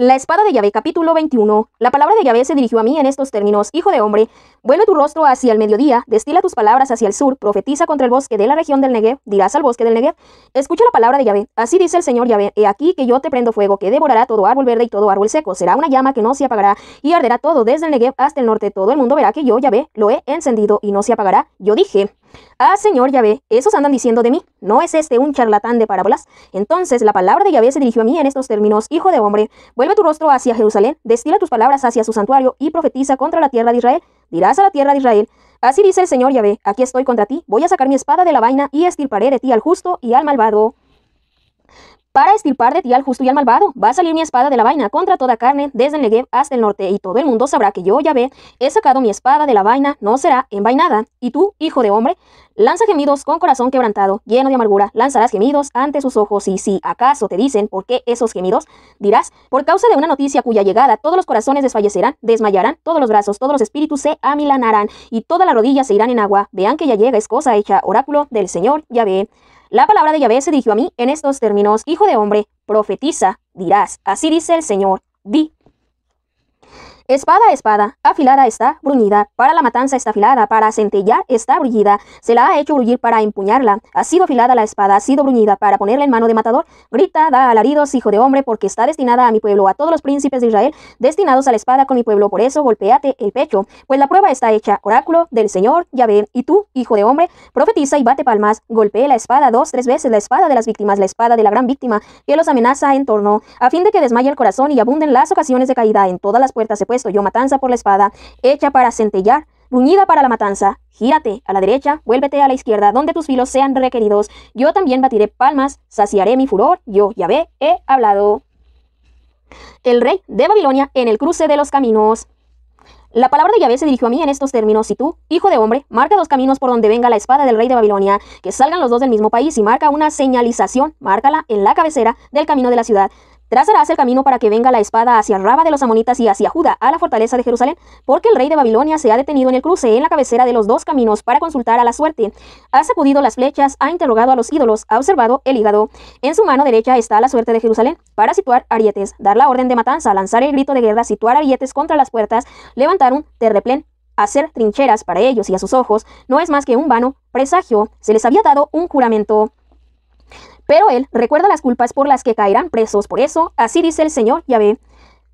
La espada de Yahvé, capítulo 21. La palabra de Yahvé se dirigió a mí en estos términos. Hijo de hombre, vuelve tu rostro hacia el mediodía, destila tus palabras hacia el sur, profetiza contra el bosque de la región del Negev, dirás al bosque del Negev, escucha la palabra de Yahvé. Así dice el Señor Yahvé, he aquí que yo te prendo fuego, que devorará todo árbol verde y todo árbol seco, será una llama que no se apagará y arderá todo desde el Negev hasta el norte. Todo el mundo verá que yo, Yahvé, lo he encendido y no se apagará. Yo dije... Ah, Señor Yahvé, esos andan diciendo de mí, ¿no es este un charlatán de parábolas? Entonces la palabra de Yahvé se dirigió a mí en estos términos, Hijo de hombre, vuelve tu rostro hacia Jerusalén, destila tus palabras hacia su santuario y profetiza contra la tierra de Israel. Dirás a la tierra de Israel, así dice el Señor Yahvé, aquí estoy contra ti, voy a sacar mi espada de la vaina y estirparé de ti al justo y al malvado para estirpar de ti al justo y al malvado. Va a salir mi espada de la vaina contra toda carne, desde el Negev hasta el norte, y todo el mundo sabrá que yo, Yahvé, he sacado mi espada de la vaina, no será envainada. Y tú, hijo de hombre, lanza gemidos con corazón quebrantado, lleno de amargura, lanzarás gemidos ante sus ojos, y si acaso te dicen por qué esos gemidos, dirás, por causa de una noticia cuya llegada todos los corazones desfallecerán, desmayarán, todos los brazos, todos los espíritus se amilanarán, y todas las rodillas se irán en agua. Vean que ya llega, es cosa hecha, oráculo del Señor, Yahvé. La palabra de Yahvé se dijo a mí en estos términos, Hijo de hombre, profetiza, dirás, así dice el Señor, di, Espada, espada, afilada está, bruñida, para la matanza está afilada, para centellar está bruñida, se la ha hecho bruñir para empuñarla, ha sido afilada la espada, ha sido bruñida, para ponerla en mano de matador, grita, da alaridos, hijo de hombre, porque está destinada a mi pueblo, a todos los príncipes de Israel, destinados a la espada con mi pueblo, por eso golpeate el pecho, pues la prueba está hecha, oráculo del Señor, ya ven, y tú, hijo de hombre, profetiza y bate palmas, golpee la espada dos, tres veces, la espada de las víctimas, la espada de la gran víctima, que los amenaza en torno, a fin de que desmaye el corazón y abunden las ocasiones de caída, en todas las puertas se puede yo matanza por la espada, hecha para centellar, ruñida para la matanza. Gírate a la derecha, vuélvete a la izquierda, donde tus filos sean requeridos. Yo también batiré palmas, saciaré mi furor, yo, Yahvé, he hablado. El rey de Babilonia en el cruce de los caminos. La palabra de Yahvé se dirigió a mí en estos términos, si tú, hijo de hombre, marca dos caminos por donde venga la espada del rey de Babilonia, que salgan los dos del mismo país y marca una señalización, márcala en la cabecera del camino de la ciudad, Trazarás el camino para que venga la espada hacia Raba de los amonitas y hacia Judá, a la fortaleza de Jerusalén, porque el rey de Babilonia se ha detenido en el cruce, en la cabecera de los dos caminos, para consultar a la suerte. Ha sacudido las flechas, ha interrogado a los ídolos, ha observado el hígado. En su mano derecha está la suerte de Jerusalén, para situar arietes, dar la orden de matanza, lanzar el grito de guerra, situar arietes contra las puertas, levantar un terreplén hacer trincheras para ellos y a sus ojos no es más que un vano presagio. Se les había dado un juramento. Pero él recuerda las culpas por las que caerán presos. Por eso, así dice el Señor Yahvé.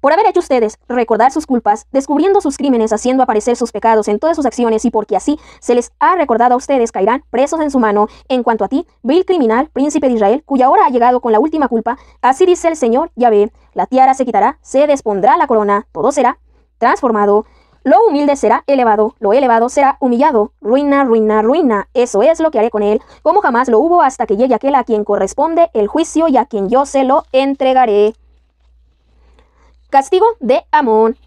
Por haber hecho ustedes recordar sus culpas, descubriendo sus crímenes, haciendo aparecer sus pecados en todas sus acciones, y porque así se les ha recordado a ustedes, caerán presos en su mano. En cuanto a ti, vil criminal, príncipe de Israel, cuya hora ha llegado con la última culpa, así dice el Señor Yahvé, la tiara se quitará, se despondrá la corona, todo será transformado. Lo humilde será elevado, lo elevado será humillado. Ruina, ruina, ruina. Eso es lo que haré con él, como jamás lo hubo hasta que llegue aquel a quien corresponde el juicio y a quien yo se lo entregaré. Castigo de Amón.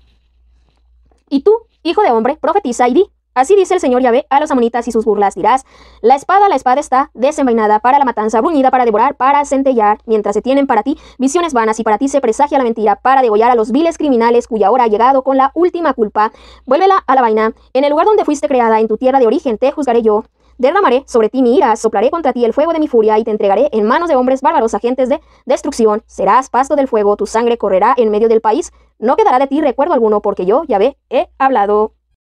Y tú, hijo de hombre, profetiza y di, Así dice el Señor Yahvé a los amonitas y sus burlas dirás, la espada, la espada está desenvainada para la matanza, bruñida para devorar, para centellar, mientras se tienen para ti visiones vanas y para ti se presagia la mentira, para degollar a los viles criminales cuya hora ha llegado con la última culpa. Vuélvela a la vaina, en el lugar donde fuiste creada, en tu tierra de origen, te juzgaré yo. Derramaré sobre ti mi ira, soplaré contra ti el fuego de mi furia y te entregaré en manos de hombres bárbaros, agentes de destrucción. Serás pasto del fuego, tu sangre correrá en medio del país. No quedará de ti recuerdo alguno, porque yo, Yahvé, he hablado.